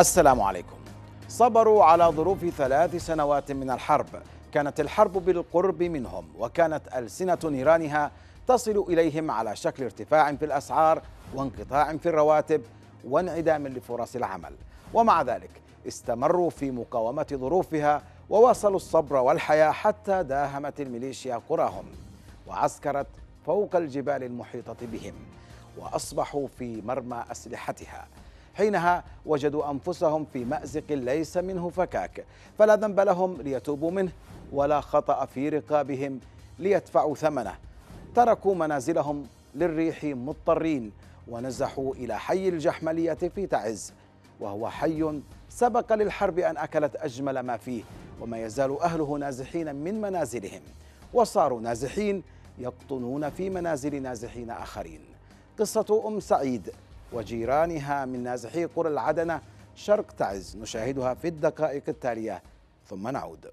السلام عليكم صبروا على ظروف ثلاث سنوات من الحرب كانت الحرب بالقرب منهم وكانت ألسنة نيرانها تصل إليهم على شكل ارتفاع في الأسعار وانقطاع في الرواتب وانعدام لفرص العمل ومع ذلك استمروا في مقاومة ظروفها وواصلوا الصبر والحياة حتى داهمت الميليشيا قراهم وعسكرت فوق الجبال المحيطة بهم وأصبحوا في مرمى أسلحتها حينها وجدوا أنفسهم في مأزق ليس منه فكاك فلا ذنب لهم ليتوبوا منه ولا خطأ في رقابهم ليدفعوا ثمنه تركوا منازلهم للريح مضطرين ونزحوا إلى حي الجحملية في تعز وهو حي سبق للحرب أن أكلت أجمل ما فيه وما يزال أهله نازحين من منازلهم وصاروا نازحين يقطنون في منازل نازحين آخرين قصة أم سعيد وجيرانها من نازحي قرى العدنة شرق تعز نشاهدها في الدقائق التالية ثم نعود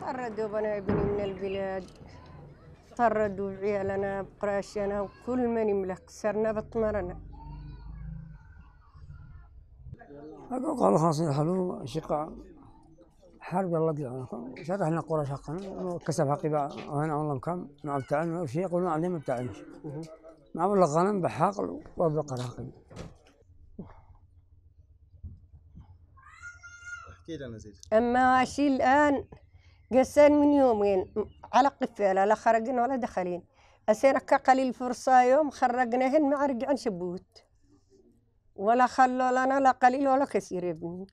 طردوا بنا ابني من البلاد طردوا عيالنا بقراشنا وكل من يملك سرنا بطمرنا قال خلاص يحلوا شقة حرب الله دي شرحنا قرى حقا حقي بقى هنا والله مكم ما بتاعنا وشي يقولون عندي ما بتاعناش مع ولا غنم بحق وبقرة حقي احكي لنا زيد اما شي الان قسان من يومين على قفالة لا خرجن ولا دخلين أسير كقليل الفرصة يوم خرجناهن ما رجعن شبوت ولا خلوا لنا لا قليل ولا كثير يا ابني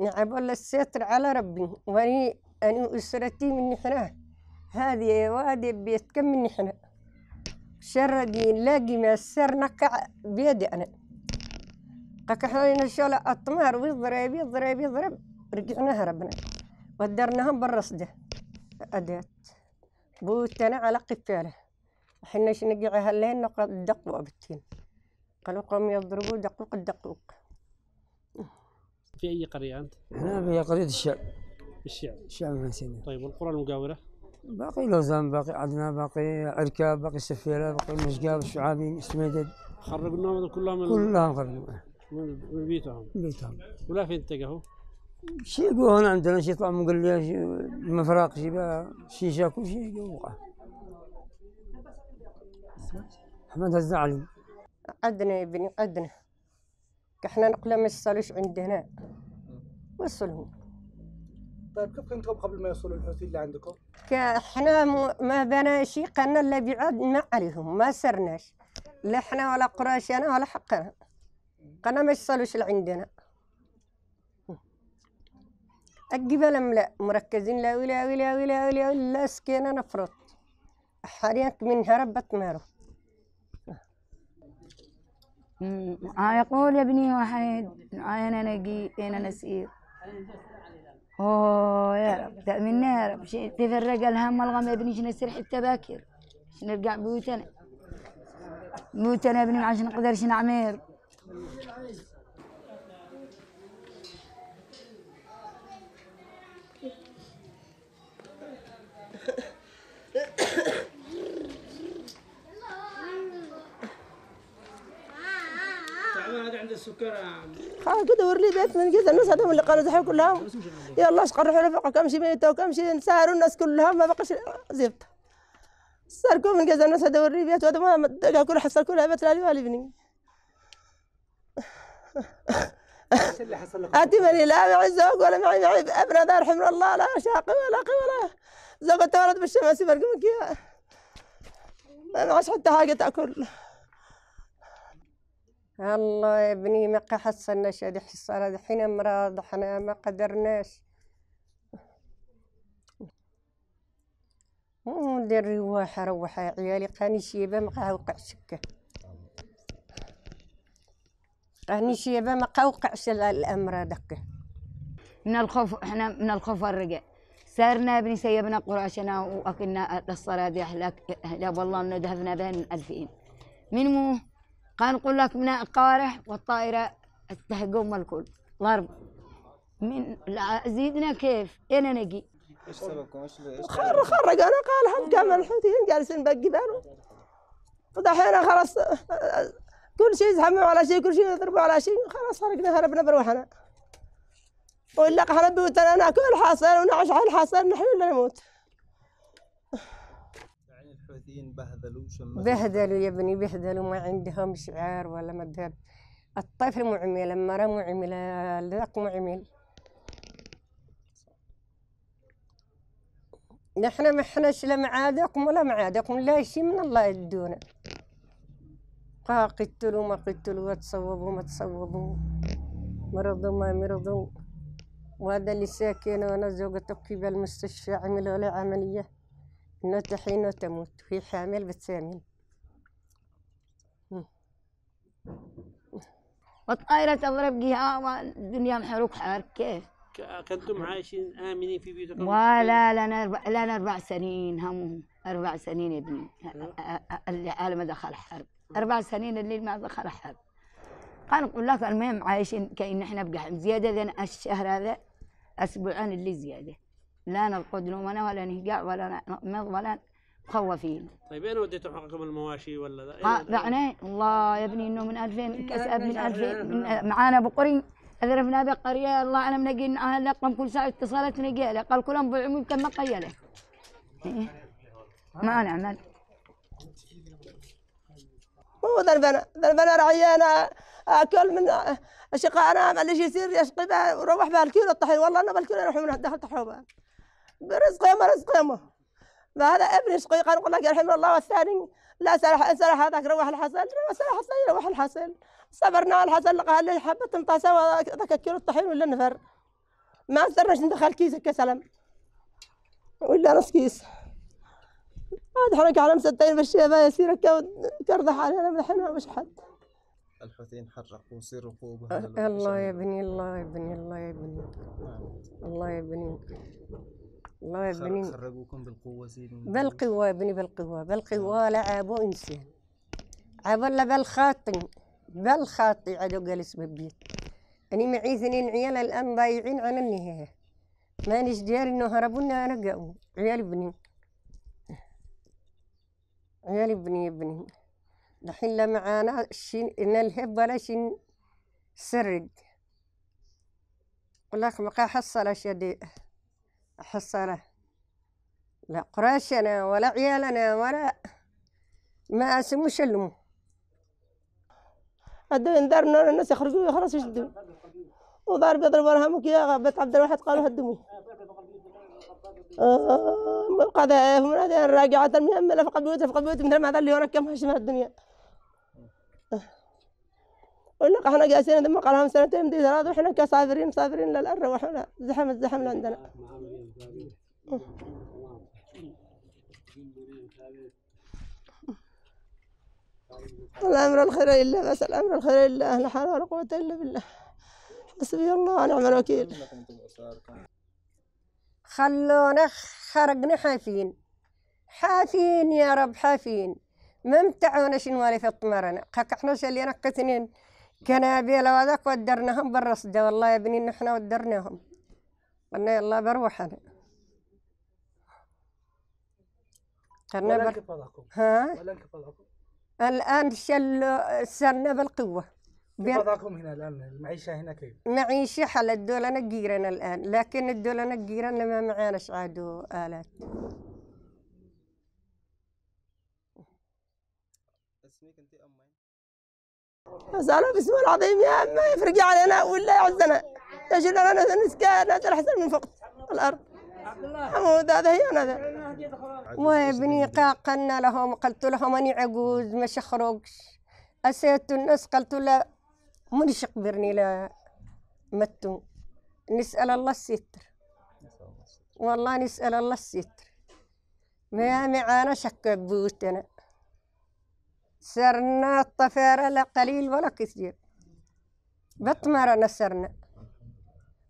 نعب الله الستر على ربي واني أنا وأسرتي من نحنا هذه وادي بيت كم من نحنا شر دي نلاقي ما السر نقع بيدي أنا قاك حنا شغل أطمار ويضرب يضرب يضرب رجعنا هربنا ودرناهم بالرصدة أدات بوتنا على قفاله حنا شنقيعها لين نقعد دقوا بتين قالوا قوم يضربوا دقوق الدقوق في اي قريه انت؟ هنا في قريه الشعب الشعب الشعب المنسيني طيب والقرى المجاوره؟ باقي لوزان باقي عدنا باقي اركاب باقي السفيره باقي المشقاب الشعابي السميدد خرجناهم كلهم كلهم خرجوا من بيتهم بيتهم ولا فين اتجهوا؟ شي هنا عندنا شي طعم مقليه شي مفراق شي شيشه كل شيء يقولوا احمد هزة علي أدنى يا ابني أدنى كحنا نقلا ما يصلوش عند هنا وصلهم طيب كيف كنتم قبل ما يوصلوا الحوثيين اللي عندكم؟ حنا ما بنا شيء قالنا لا بعاد ما عليهم ما سرناش لا حنا ولا انا ولا حقنا قالنا ما يصلوش لعندنا الجبال ملا مركزين لا ولا ولا ولا ولا ولا سكينة نفرط حاليا من هربت مارو آه، يقول يا ابني واحد آه، أنا نقي أنا نسير اوه يا رب تأمنا يا رب تفرق الهم والغم يا ابني نسير حتى باكر نرجع بيوتنا بيوتنا يا ابني عشان نقدرش نعمير السكر خلاص كده بيت من كده الناس هذول اللي قالوا دحين كلهم يلا اشقر حلفق كم شي ميتة وكم شي ساروا الناس كلهم ما بقاش زفت سرقوا من كذا الناس هذول وري بيت وهذا ما كل حصل كلها بيت لالي ايش اللي حصل لك أتي ماني لا معي زوج ولا معي معي ابن دار حمر الله لا شاقي ولا قي ولا زوج تولد بالشمس منك يا ما معش حتى حاجة تاكل الله يا ابني ما حصلناش هذه حصار حين امراض حنا ما قدرناش ندير رواحة روحة عيالي قاني شيبة ما وقع سكة قاني شيبة ما وقعش الأمر دكة من الخوف احنا من الخوف الرجاء سارنا ابني سيبنا قراشنا واكلنا الصلاة دي احلاك والله انه ذهبنا بين الفين من مو كان نقول لك من القارح والطائرة التهجم الكل ضرب من لا زيدنا كيف أنا نجي ايش سببكم ايش خر خرجنا قال هم كم الحوثيين جالسين بالجبال فدحين خلاص كل شيء يزحموا على شيء كل شيء يضربوا على شيء خلاص خرجنا هربنا بروحنا ولا احنا بيوتنا ناكل حاصل ونعيش على الحاصل نحن ولا نموت الممثلين بهذلوا شمسوا بهذلوا يا ابني بهذلوا ما عندهم شعار ولا مذهب الطفل معمل المرأة معملة الرق معمل نحن ما حناش لا معادكم ولا معادكم لا شيء من الله يدونا قتلوا ما قتلوا وتصوبوا ما تصوبوا مرضوا ما مرضوا وهذا اللي ساكن وانا زوجته في المستشفى عملوا له عمليه الحين نوت تموت في حامل بتسامل وطائرة تضرب جهة الدنيا محروق حار كيف؟ كنتم عايشين آمنين في بيوتكم؟ ولا لنا أربع لنا أربع سنين هم أربع سنين يا ابني اللي على ما دخل حرب أربع سنين اللي ما دخل حرب قال نقول لك المهم عايشين كأن إحنا بقحم زيادة لنا الشهر هذا أسبوعين اللي زيادة لا نرقد نومنا ولا نهجع ولا نقمض ولا مخوفين طيب اين وديتم حقكم المواشي ولا ذا؟ آه بعنا يعني الله يا ابني انه من 2000 كسب من 2000 معانا بقري اذرفنا بقريه الله اعلم نقي اهل لقم كل ساعه اتصلت نقي له قال كلهم بعم يمكن ما قيله إيه. ما نعمل ذا ذنبنا رعينا اكل من اشقائنا انا معلش يصير يشقي بها وروح بها الكيلو الطحين والله انا بالكيلو يروحون من دخلت حوبه برزق يما رزق ما فهذا ابني شقيق نقول لك يرحم الله والثاني لا سرح سرح هذاك روح الحسن روح سرح روح الحسن صبرنا الحسن لقى اللي حبة نطاسه ذاك كيلو الطحين ولا نفر ما صرناش ندخل كيس هكا سلام ولا نص كيس عاد حنا على مسدين باش يصير هكا كرضح علينا ملحنا باش حد الحوثيين حرقوا رقوبة الله يا بني الله يا بني الله يا بني الله يا بني الله يا خرجوكم بالقوه سيدنا بالقوه يا ابني بالقوه بالقوه نعم. لعبوا انسان عبلا بالخاطئ بالخاطئ عدو جالس بالبيت اني معي اثنين عيال الآن ضايعين عن النهاية مانيش داري إنه هربونا أنا قاموا عيال ابني عيال ابني ابني دحين لا معانا شين إن الهب ولا شين سرد ولاك بقى حصل اشياء حصانه لا قراشنا ولا عيالنا ولا ما اسمو شلمو هدوا يندرنا الناس يخرجوا خلاص يشدوا وضارب يضرب ورهم يا بيت عبد الواحد قالوا هدموا آه من قضاء من هذه راجعة المهمة في قبيوتها في قبيوتها مثل ما هذا اللي هناك كم هشمة الدنيا ونقع احنا جالسين ذم قال لهم سنتين دي ثلاثة واحنا كسافرين مسافرين للأرة وحنا زحم الزحم عندنا الأمر الخير إلا بس الأمر الخير إلا لا حول ولا قوة إلا بالله حسبي الله ونعم الوكيل خلونا خرجنا حافين حافين يا رب حافين ما متعوناش نوالي في الطمرنا احنا شلينا قتنين كان لو هذاك ودرناهم بالرصدة والله يا ابني نحن ودرناهم قلنا يلا بروح انا قلنا بر... ها الان شل سرنا بالقوه كيف وضعكم هنا الان المعيشه هنا كيف؟ معيشه حل الدولة نقيرنا الان لكن الدولة نقيرنا ما معانش عادوا الات مسألة بسم الله العظيم يا ما يفرق علينا يعني ولا يعزنا يا انا نسكا نسكن أحسن من فوق الأرض حمود هذا هي أنا وابني قلنا لهم قلت لهم أني عجوز ما شخرقش أسيت الناس قلت له منش قبرني لا متو نسأل الله الستر والله نسأل الله الستر ما معانا شك بوتنا سرنا الطفيرة لا قليل ولا كثير أنا سرنا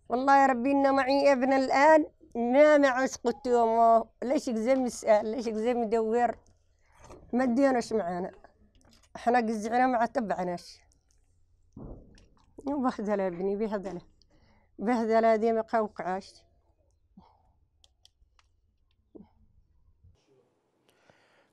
والله يا ربي إن معي ابن الآن ما معوش قلت يوم ليش قزم يسأل ليش قزم يدور ما ديناش معانا احنا قزعنا ما تبعناش وبهدلة ابني بهدلة بهدلة دي ما قوقعاش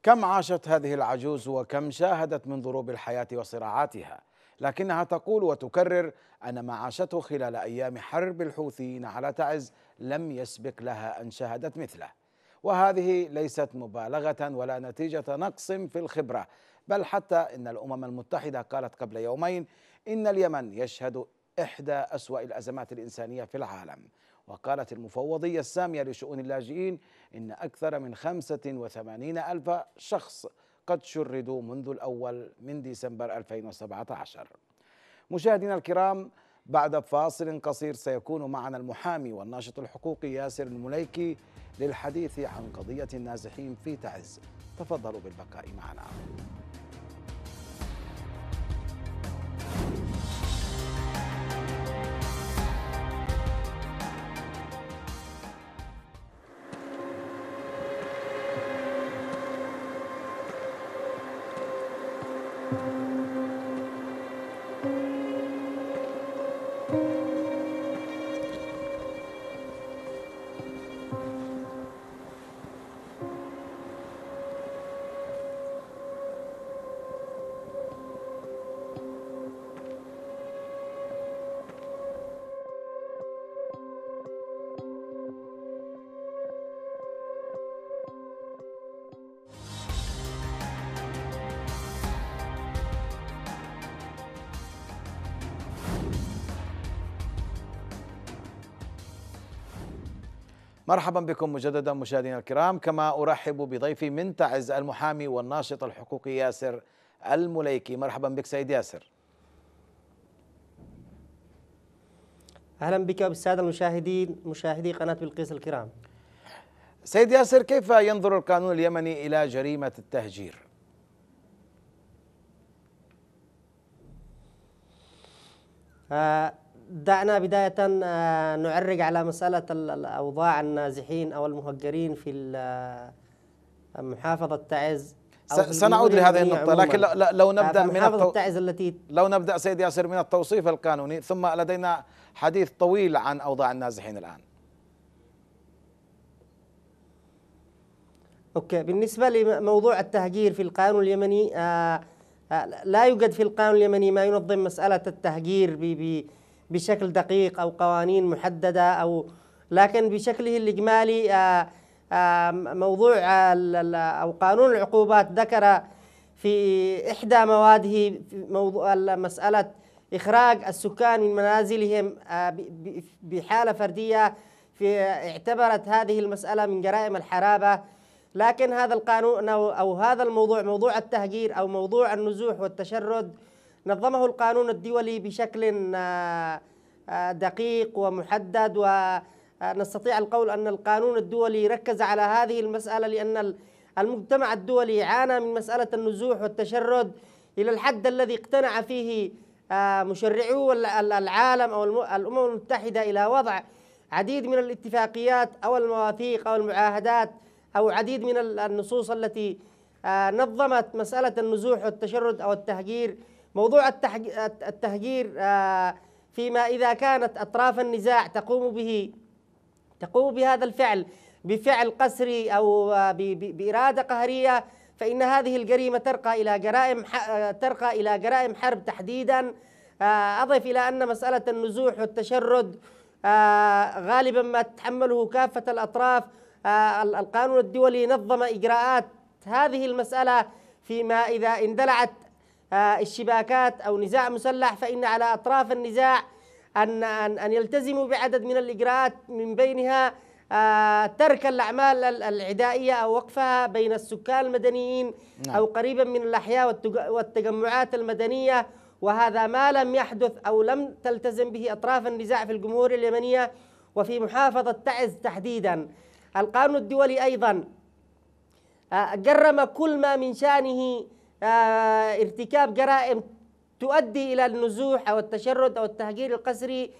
كم عاشت هذه العجوز وكم شاهدت من ضروب الحياة وصراعاتها لكنها تقول وتكرر أن ما عاشته خلال أيام حرب الحوثيين على تعز لم يسبق لها أن شهدت مثله وهذه ليست مبالغة ولا نتيجة نقص في الخبرة بل حتى إن الأمم المتحدة قالت قبل يومين إن اليمن يشهد إحدى أسوأ الأزمات الإنسانية في العالم وقالت المفوضية السامية لشؤون اللاجئين إن أكثر من 85 ألف شخص قد شردوا منذ الأول من ديسمبر 2017 مشاهدينا الكرام بعد فاصل قصير سيكون معنا المحامي والناشط الحقوقي ياسر المليكي للحديث عن قضية النازحين في تعز تفضلوا بالبقاء معنا مرحبا بكم مجددا مشاهدينا الكرام كما أرحب بضيفي من تعز المحامي والناشط الحقوقي ياسر المليكي مرحبا بك سيد ياسر أهلا بك بالساده المشاهدين مشاهدي قناة بلقيس الكرام سيد ياسر كيف ينظر القانون اليمني إلى جريمة التهجير؟ آه دعنا بداية آه، نعرج على مسألة الأوضاع النازحين أو المهجرين في آه، محافظة تعز سنعود لهذه النقطة لكن لو آه، نبدأ من التو... تعز التي لو نبدأ سيد ياسر من التوصيف القانوني ثم لدينا حديث طويل عن أوضاع النازحين الآن أوكي بالنسبة لموضوع التهجير في القانون اليمني آه لا يوجد في القانون اليمني ما ينظم مسألة التهجير ب بشكل دقيق أو قوانين محددة أو لكن بشكله الإجمالي آه، آه، موضوع آه، أو قانون العقوبات ذكر في إحدى مواده موضوع مسألة إخراج السكان من منازلهم بحالة فردية في اعتبرت هذه المسألة من جرائم الحرابة لكن هذا القانون أو هذا الموضوع موضوع التهجير أو موضوع النزوح والتشرد نظمه القانون الدولي بشكل آه، آه، دقيق ومحدد ونستطيع القول أن القانون الدولي ركز على هذه المسألة لأن المجتمع الدولي عانى من مسألة النزوح والتشرد إلى الحد الذي اقتنع فيه آه، مشرعو العالم أو الأمم المتحدة إلى وضع عديد من الاتفاقيات أو المواثيق أو المعاهدات أو عديد من النصوص التي نظمت مسألة النزوح والتشرد أو التهجير موضوع التهجير آه، فيما إذا كانت أطراف النزاع تقوم به تقوم بهذا الفعل بفعل قسري أو آه، بإرادة قهرية فإن هذه الجريمة ترقى إلى جرائم آه، ترقى إلى جرائم حرب تحديدا أضف إلى أن مسألة النزوح والتشرد غالبا ما تتحمله كافة الأطراف القانون الدولي نظم إجراءات هذه المسألة فيما إذا اندلعت آه، الشباكات أو نزاع مسلح فإن على أطراف النزاع أن أن أن يلتزموا بعدد من الإجراءات من بينها آه، ترك الأعمال العدائية أو وقفها بين السكان المدنيين نعم. أو قريبا من الأحياء والتجمعات المدنية وهذا ما لم يحدث أو لم تلتزم به أطراف النزاع في الجمهورية اليمنية وفي محافظة تعز تحديدا القانون الدولي أيضا آه، جرم كل ما من شأنه آه، ارتكاب جرائم تؤدي إلى النزوح أو التشرد أو التهجير القسري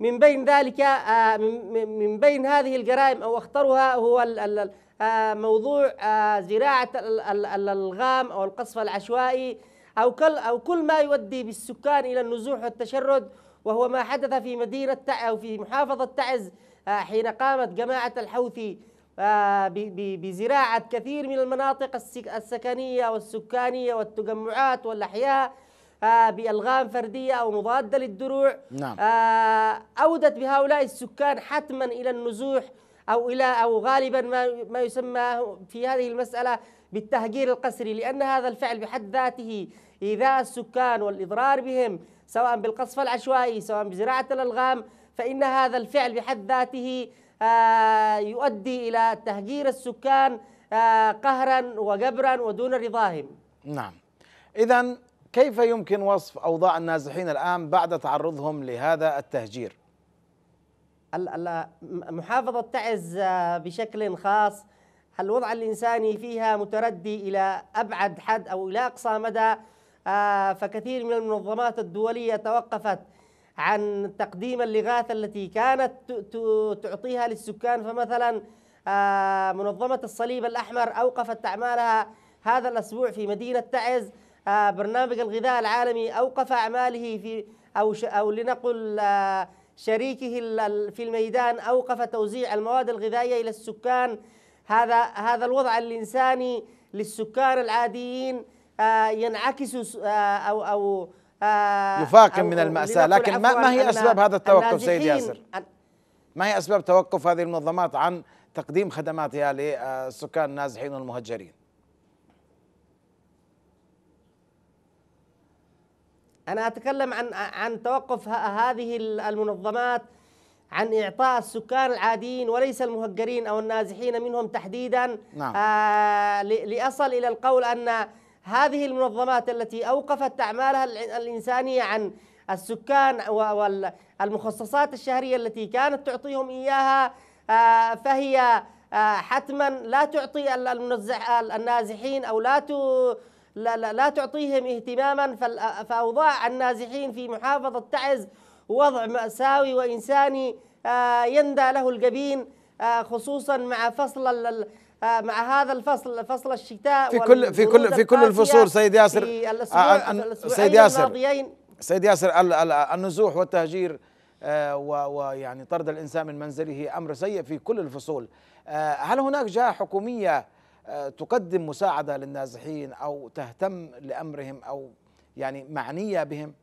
من بين ذلك آه، من بين هذه الجرائم أو أخطرها هو آه، موضوع زراعة الغام أو القصف العشوائي أو كل أو كل ما يؤدي بالسكان إلى النزوح والتشرد وهو ما حدث في مدينة أو في محافظة تعز حين قامت جماعة الحوثي بزراعة كثير من المناطق السكنية والسكانية والتجمعات والأحياء آه، بألغام فردية أو مضادة للدروع نعم. آه، أودت بهؤلاء السكان حتما إلى النزوح أو إلى أو غالبا ما ما يسمى في هذه المسألة بالتهجير القسري لأن هذا الفعل بحد ذاته إيذاء السكان والإضرار بهم سواء بالقصف العشوائي سواء بزراعة الألغام فإن هذا الفعل بحد ذاته آه، يؤدي إلى تهجير السكان آه، قهرا وجبرا ودون رضاهم نعم إذا كيف يمكن وصف أوضاع النازحين الآن بعد تعرضهم لهذا التهجير محافظة تعز آه، بشكل خاص الوضع الإنساني فيها متردي إلى أبعد حد أو إلى أقصى مدى فكثير من المنظمات الدولية توقفت عن تقديم اللغات التي كانت تعطيها للسكان فمثلا آه، منظمة الصليب الأحمر أوقفت أعمالها هذا الأسبوع في مدينة تعز آه، برنامج الغذاء العالمي أوقف أعماله في أو أو لنقل آه، شريكه في الميدان أوقف توزيع المواد الغذائية إلى السكان هذا هذا الوضع الإنساني للسكان العاديين ينعكس أو أو آه، يفاقم من المأساة لكن ما, ما هي أسباب هذا التوقف سيد ياسر ما هي أسباب توقف هذه المنظمات عن تقديم خدماتها للسكان النازحين والمهجرين أنا أتكلم عن عن توقف هذه المنظمات عن إعطاء السكان العاديين وليس المهجرين أو النازحين منهم تحديدا نعم. آه لأصل إلى القول أن هذه المنظمات التي أوقفت أعمالها الإنسانية عن السكان والمخصصات الشهرية التي كانت تعطيهم إياها آه، فهي آه، حتما لا تعطي النازحين أو لا لا, تعطيهم اهتماما فأوضاع النازحين في محافظة تعز وضع مأساوي وإنساني آه، يندى له الجبين خصوصا مع فصل آه، مع هذا الفصل فصل الشتاء في كل في كل في كل الفصول سيد ياسر في آه، آه، سيد ياسر سيد ياسر النزوح والتهجير ويعني طرد الانسان من منزله امر سيء في كل الفصول هل هناك جهه حكوميه تقدم مساعده للنازحين او تهتم لامرهم او يعني معنيه بهم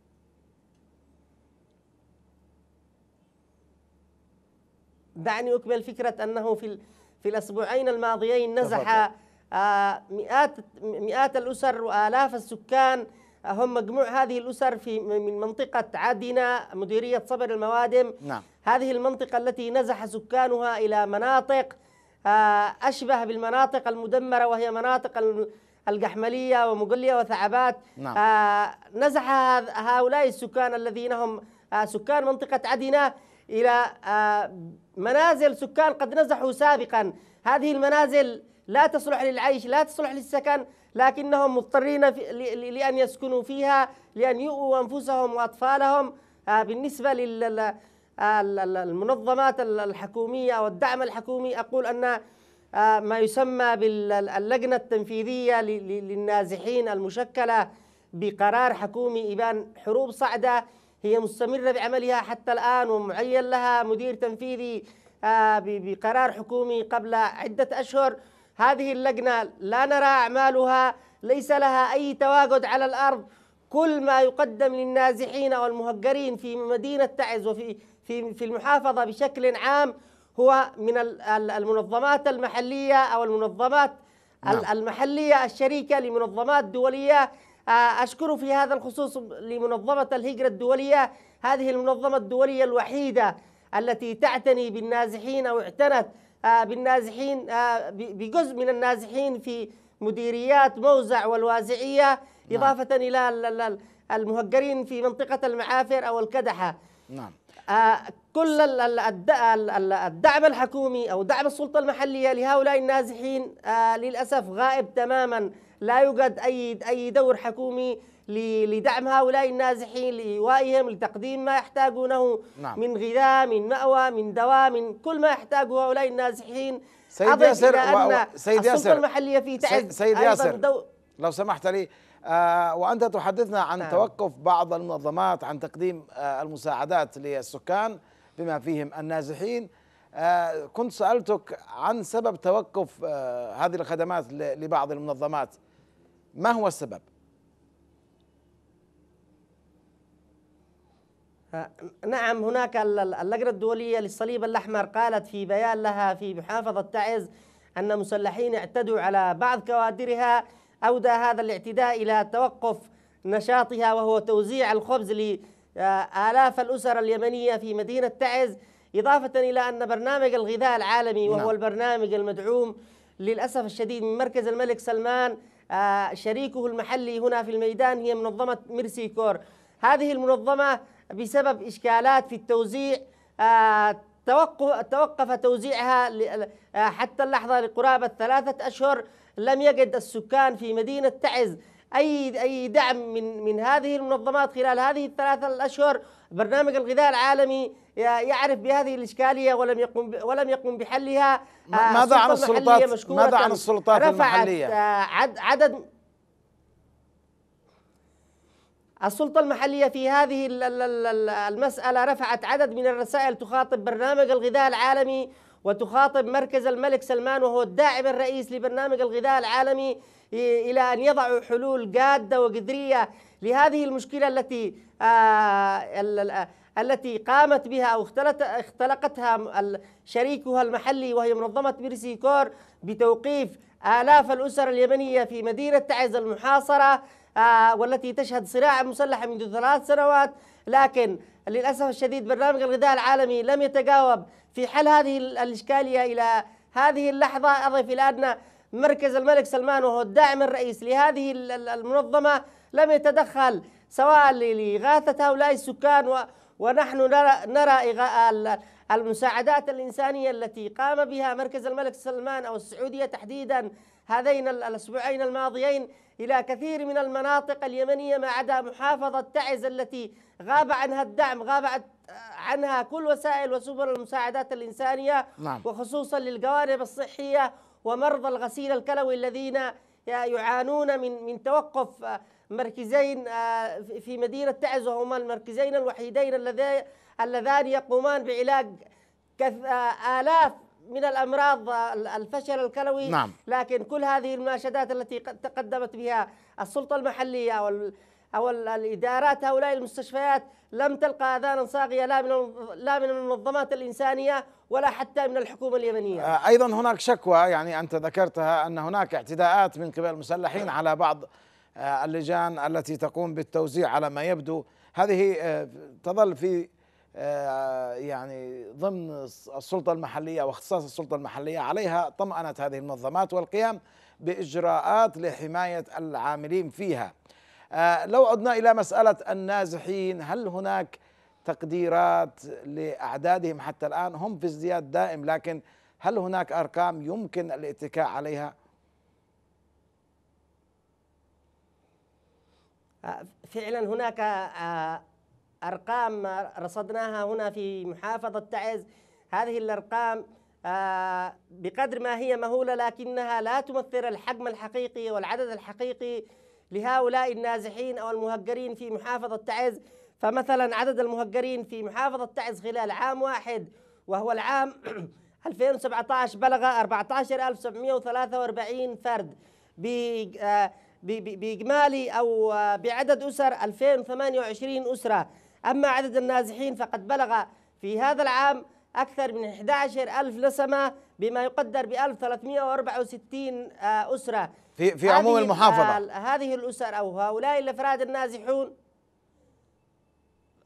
دعني اكمل فكره انه في في الأسبوعين الماضيين نزح آه، مئات مئات الأسر وآلاف السكان آه، هم مجموع هذه الأسر في من منطقة عدنا مديرية صبر الموادم نعم. هذه المنطقة التي نزح سكانها إلى مناطق آه، أشبه بالمناطق المدمرة وهي مناطق القحملية ومقلية وثعبات نعم. نزح هؤلاء السكان الذين هم سكان منطقة عدنا إلى آه، منازل سكان قد نزحوا سابقا هذه المنازل لا تصلح للعيش لا تصلح للسكن لكنهم مضطرين لأن يسكنوا فيها لأن يؤوا أنفسهم وأطفالهم آه، بالنسبة للمنظمات آه، الحكومية والدعم الحكومي أقول أن ما يسمى باللجنة التنفيذية للنازحين المشكلة بقرار حكومي إبان حروب صعدة هي مستمرة بعملها حتى الآن ومعين لها مدير تنفيذي آه، بقرار حكومي قبل عدة أشهر هذه اللجنة لا نرى أعمالها ليس لها أي تواجد على الأرض كل ما يقدم للنازحين والمهجرين في مدينة تعز وفي في في المحافظة بشكل عام هو من المنظمات المحلية أو المنظمات نعم. المحلية الشريكة لمنظمات دولية آه، أشكره في هذا الخصوص لمنظمة الهجرة الدولية هذه المنظمة الدولية الوحيدة التي تعتني بالنازحين أو اعتنت آه، بالنازحين آه، بجزء من النازحين في مديريات موزع والوازعية نعم. إضافة إلى المهجرين في منطقة المعافر أو الكدحة نعم كل الدعم الحكومي أو دعم السلطة المحلية لهؤلاء النازحين للأسف غائب تماماً لا يوجد أي أي دور حكومي لدعم هؤلاء النازحين لإيوائهم لتقديم ما يحتاجونه نعم. من غذاء من مأوى من دواء من كل ما يحتاجه هؤلاء النازحين سيد ياسر و... سيد ياسر المحلية في تعز سيد ياسر دو... لو سمحت لي آه وأنت تحدثنا عن نعم. توقف بعض المنظمات عن تقديم آه المساعدات للسكان بما فيهم النازحين آه كنت سألتك عن سبب توقف آه، هذه الخدمات لبعض المنظمات ما هو السبب نعم هناك اللجنة الدولية للصليب الأحمر قالت في بيان لها في محافظة تعز أن مسلحين اعتدوا على بعض كوادرها أودى هذا الاعتداء إلى توقف نشاطها وهو توزيع الخبز لآلاف آه، الأسر اليمنية في مدينة تعز إضافة إلى أن برنامج الغذاء العالمي وهو نعم. البرنامج المدعوم للأسف الشديد من مركز الملك سلمان آه، شريكه المحلي هنا في الميدان هي منظمة ميرسي كور هذه المنظمة بسبب إشكالات في التوزيع آه، توقف, توزيعها آه، حتى اللحظة لقرابة ثلاثة أشهر لم يجد السكان في مدينة تعز أي أي دعم من من هذه المنظمات خلال هذه الثلاثة الأشهر برنامج الغذاء العالمي يعرف بهذه الاشكاليه ولم يقم ولم يقم بحلها آه، ماذا عن السلطات ماذا عن السلطات المحليه آه، عدد السلطة المحلية في هذه المسألة رفعت عدد من الرسائل تخاطب برنامج الغذاء العالمي وتخاطب مركز الملك سلمان وهو الداعم الرئيس لبرنامج الغذاء العالمي إلى أن يضعوا حلول جادة وجذرية لهذه المشكلة التي آه، التي قامت بها أو اختلقتها شريكها المحلي وهي منظمة بيرسي كور بتوقيف آلاف الأسر اليمنية في مدينة تعز المحاصرة آه، والتي تشهد صراع مسلح منذ ثلاث سنوات لكن للأسف الشديد برنامج الغذاء العالمي لم يتجاوب في حل هذه الإشكالية إلى هذه اللحظة أضف إلى أن مركز الملك سلمان وهو الداعم الرئيس لهذه المنظمة لم يتدخل سواء لإغاثة هؤلاء السكان ونحن نرى, نرى المساعدات الإنسانية التي قام بها مركز الملك سلمان أو السعودية تحديدا هذين الأسبوعين الماضيين إلى كثير من المناطق اليمنية ما عدا محافظة تعز التي غاب عنها الدعم غاب عنها كل وسائل وسبل المساعدات الإنسانية نعم. وخصوصا للجوانب الصحية ومرضى الغسيل الكلوي الذين يعانون من من توقف مركزين آه، في مدينة تعز وهما المركزين الوحيدين اللذان يقومان بعلاج آه، آلاف من الامراض آه، الفشل الكلوي نعم. لكن كل هذه المناشدات التي تقدمت بها السلطه المحليه او الادارات هؤلاء المستشفيات لم تلقى اذانا صاغيه لا من لا من المنظمات الانسانيه ولا حتى من الحكومه اليمنيه. ايضا هناك شكوى يعني انت ذكرتها ان هناك اعتداءات من قبل المسلحين على بعض آه، اللجان التي تقوم بالتوزيع على ما يبدو هذه آه، تظل في آه، يعني ضمن السلطة المحلية واختصاص السلطة المحلية عليها طمأنة هذه المنظمات والقيام بإجراءات لحماية العاملين فيها لو عدنا إلى مسألة النازحين هل هناك تقديرات لأعدادهم حتى الآن هم في ازدياد دائم لكن هل هناك أرقام يمكن الاتكاء عليها؟ فعلا هناك آه، ارقام رصدناها هنا في محافظه تعز هذه الارقام آه، بقدر ما هي مهوله لكنها لا تمثل الحجم الحقيقي والعدد الحقيقي لهؤلاء النازحين او المهجرين في محافظه تعز فمثلا عدد المهجرين في محافظه تعز خلال عام واحد وهو العام 2017 بلغ 14743 فرد ب آه، بإجمالي أو بعدد أسر 2028 أسرة أما عدد النازحين فقد بلغ في هذا العام أكثر من 11 ألف نسمة بما يقدر ب 1364 آه، أسرة في في عموم المحافظة هذه الأسر أو هؤلاء الأفراد النازحون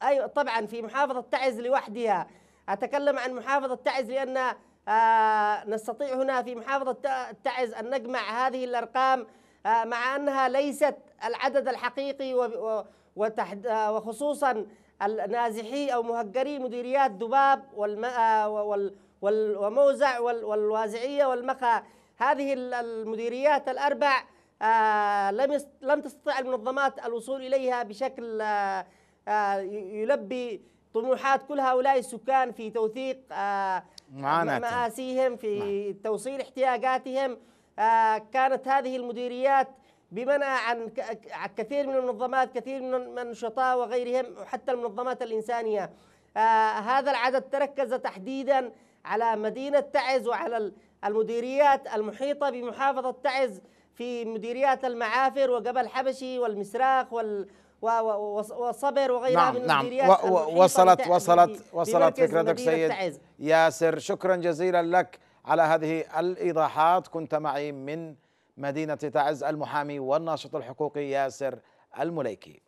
أيوة طبعا في محافظة تعز لوحدها أتكلم عن محافظة تعز لأن آه، نستطيع هنا في محافظة تعز أن نجمع هذه الأرقام آه، مع أنها ليست العدد الحقيقي آه، وخصوصا النازحي أو مهجري مديريات دباب آه، وموزع والوازعية والمخا هذه المديريات الأربع لم لم تستطع المنظمات الوصول إليها بشكل يلبي طموحات كل هؤلاء السكان في توثيق معاناتهم مآسيهم في نعم. توصيل احتياجاتهم آه، كانت هذه المديريات بمنع عن كثير من المنظمات كثير من النشطاء وغيرهم وحتى المنظمات الإنسانية آه، هذا العدد تركز تحديدا على مدينة تعز وعلى المديريات المحيطة بمحافظة تعز في مديريات المعافر وجبل حبشي والمسراخ وال وصبر وغيرها نعم من نعم المديريات وصلت وصلت وصلت فكرتك سيد ياسر شكرا جزيلا لك على هذه الايضاحات كنت معي من مدينه تعز المحامي والناشط الحقوقي ياسر المليكي.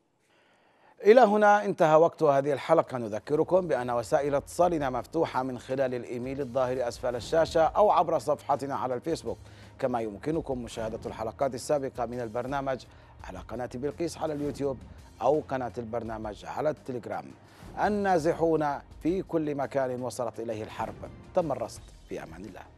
الى هنا انتهى وقت هذه الحلقه نذكركم بان وسائل اتصالنا مفتوحه من خلال الايميل الظاهر اسفل الشاشه او عبر صفحتنا على الفيسبوك كما يمكنكم مشاهده الحلقات السابقه من البرنامج على قناة بلقيس على اليوتيوب أو قناة البرنامج على التليجرام النازحون في كل مكان وصلت إليه الحرب تم الرصد في أمان الله